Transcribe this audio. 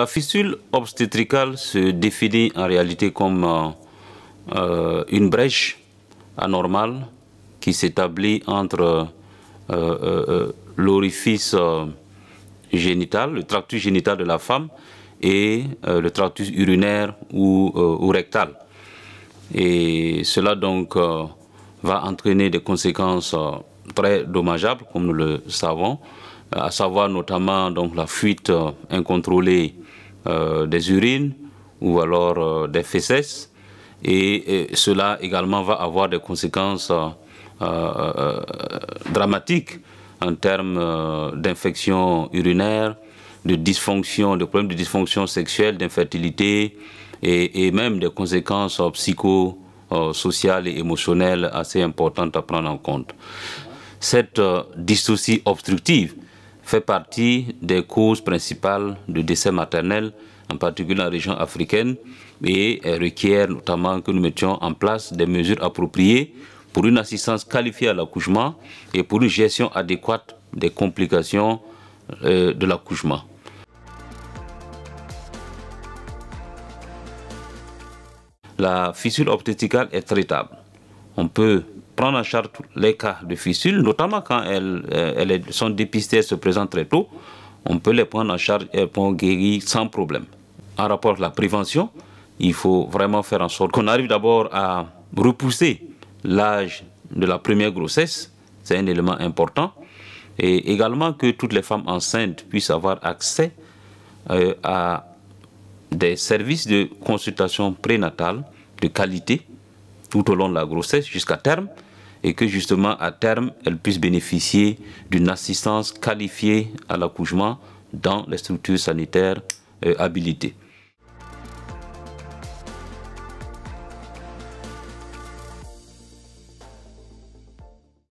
La fistule obstétricale se définit en réalité comme euh, une brèche anormale qui s'établit entre euh, euh, l'orifice génital, le tractus génital de la femme, et le tractus urinaire ou, rectal. Et cela donc va entraîner des conséquences très dommageables, comme nous le savons, à savoir notamment donc la fuite incontrôlée euh, des urines ou alors euh, des fesses. Et, cela également va avoir des conséquences euh, dramatiques en termes d'infection urinaire, de dysfonction, de problèmes de dysfonction sexuelle, d'infertilité et, même des conséquences psychosociales et émotionnelles assez importantes à prendre en compte. Cette dystocie obstructive, fait partie des causes principales de décès maternel, en particulier dans la région africaine, et requiert notamment que nous mettions en place des mesures appropriées pour une assistance qualifiée à l'accouchement et pour une gestion adéquate des complications euh, de l'accouchement. La fissure obstétricale est traitable. On peut prendre en charge les cas de fistules, notamment quand elles, euh, sont dépistées, et se présentent très tôt, on peut les prendre en charge et peuvent guérir sans problème. En rapport à la prévention, il faut vraiment faire en sorte qu'on arrive d'abord à repousser l'âge de la première grossesse, c'est un élément important, et également que toutes les femmes enceintes puissent avoir accès euh, à des services de consultation prénatale de qualité tout au long de la grossesse jusqu'à terme, et que justement à terme, elles puissent bénéficier d'une assistance qualifiée à l'accouchement dans les structures sanitaires euh, habilitées.